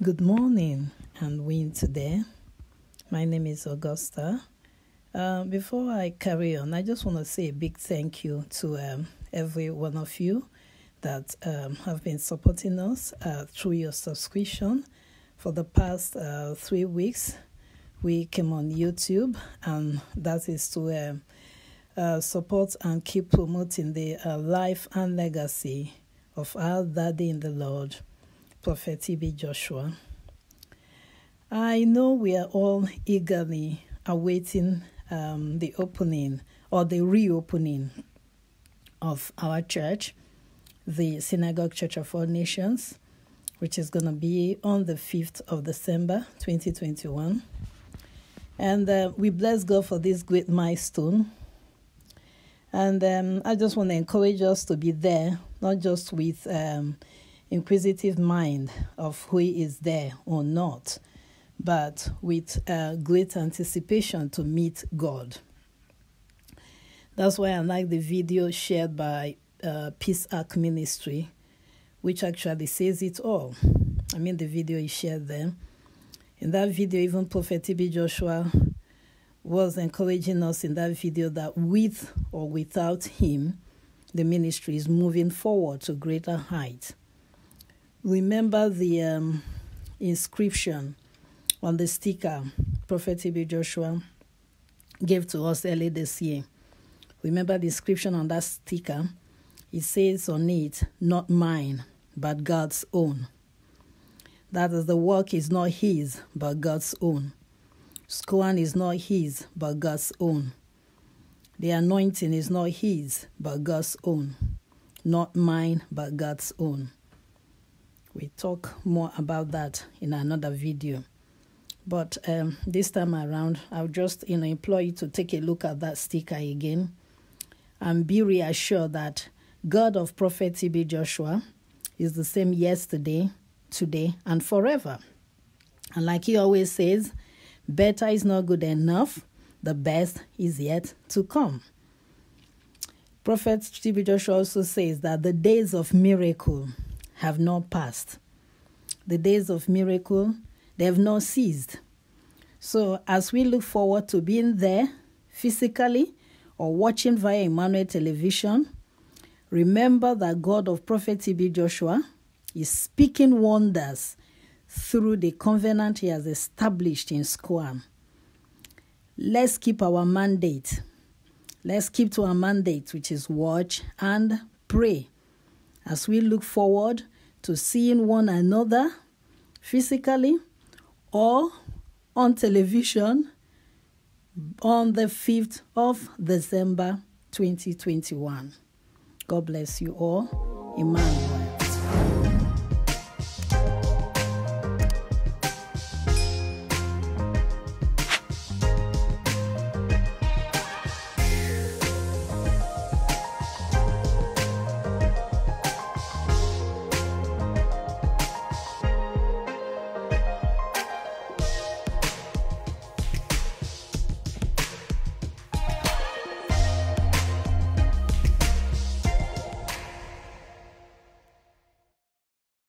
Good morning and win today. My name is Augusta. Uh, before I carry on, I just want to say a big thank you to um, every one of you that um, have been supporting us uh, through your subscription. For the past uh, three weeks, we came on YouTube, and that is to um, uh, support and keep promoting the uh, life and legacy of our daddy in the Lord. Prophet E.B. Joshua. I know we are all eagerly awaiting um, the opening or the reopening of our church, the Synagogue Church of All Nations, which is going to be on the 5th of December 2021. And uh, we bless God for this great milestone. And um, I just want to encourage us to be there, not just with um, inquisitive mind of who is there or not, but with uh, great anticipation to meet God. That's why I like the video shared by uh, Peace Ark Ministry, which actually says it all. I mean, the video is shared there. In that video, even Prophet T.B. Joshua was encouraging us in that video that with or without him, the ministry is moving forward to greater heights remember the um, inscription on the sticker Prophet T.B. Joshua gave to us early this year. Remember the inscription on that sticker? It says on it, Not mine, but God's own. That is, the work is not his, but God's own. Scorn is not his, but God's own. The anointing is not his, but God's own. Not mine, but God's own we talk more about that in another video but um, this time around i'll just you know implore you to take a look at that sticker again and be reassured that god of prophet tb joshua is the same yesterday today and forever and like he always says better is not good enough the best is yet to come prophet tb joshua also says that the days of miracle have not passed. The days of miracle, they have not ceased. So, as we look forward to being there physically or watching via Emmanuel television, remember that God of Prophet TB Joshua is speaking wonders through the covenant he has established in Squam. Let's keep our mandate. Let's keep to our mandate, which is watch and pray as we look forward to seeing one another physically or on television on the 5th of December 2021. God bless you all. Amen.